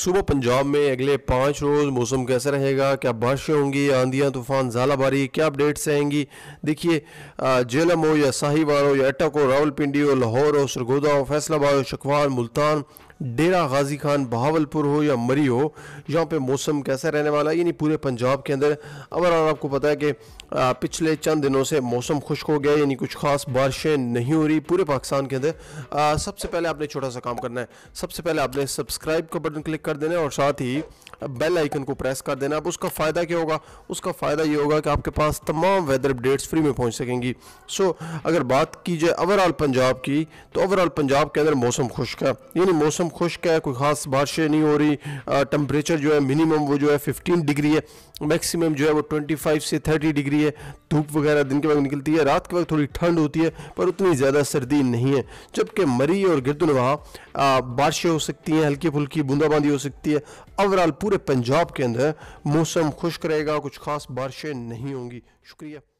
सुबह पंजाब में अगले पाँच रोज़ मौसम कैसा रहेगा क्या बारिशें होंगी आंधियाँ तूफान झालाबारी क्या अपडेट्स आएंगी देखिए जेलम हो या साहिवाल हो या अटक हो रावलपिंडी हो लाहौर हो सरगोदा हो फैसलाबाद हो शकवाल मुल्तान डेरा गाजी खान बहावलपुर हो या मरी हो यहाँ पे मौसम कैसा रहने वाला है यानी पूरे पंजाब के अंदर और आपको पता है कि पिछले चंद दिनों से मौसम खुश्क हो गया यानी कुछ ख़ास बारिशें नहीं हो रही पूरे पाकिस्तान के अंदर सबसे पहले आपने छोटा सा काम करना है सबसे पहले आपने सब्सक्राइब का बटन क्लिक कर देना है और साथ ही बेल आइकन को प्रेस कर देना अब उसका फ़ायदा क्या होगा उसका फ़ायदा ये होगा कि आपके पास तमाम वेदर अपडेट्स फ्री में पहुंच सकेंगी सो अगर बात की जाए ओवरऑल पंजाब की तो ओवरऑल पंजाब के अंदर मौसम खुश्क है यानी मौसम खुश्क है कोई ख़ास बारिशें नहीं हो रही टम्परेचर जो है मिनिमम वो जो है फिफ्टीन डिग्री है मैक्सिमम जो है वो ट्वेंटी फाइव से थर्टी डिग्री है धूप वगैरह दिन के वक्त निकलती है रात के वक्त थोड़ी ठंड होती है पर उतनी ज़्यादा सर्दी नहीं है जबकि मरी और गिरदनवा बारिशें हो सकती हैं हल्की फुल्की बूंदाबांदी हो सकती है ओवरऑल पूरे पंजाब के अंदर मौसम खुश्क रहेगा कुछ खास बारिशें नहीं होंगी शुक्रिया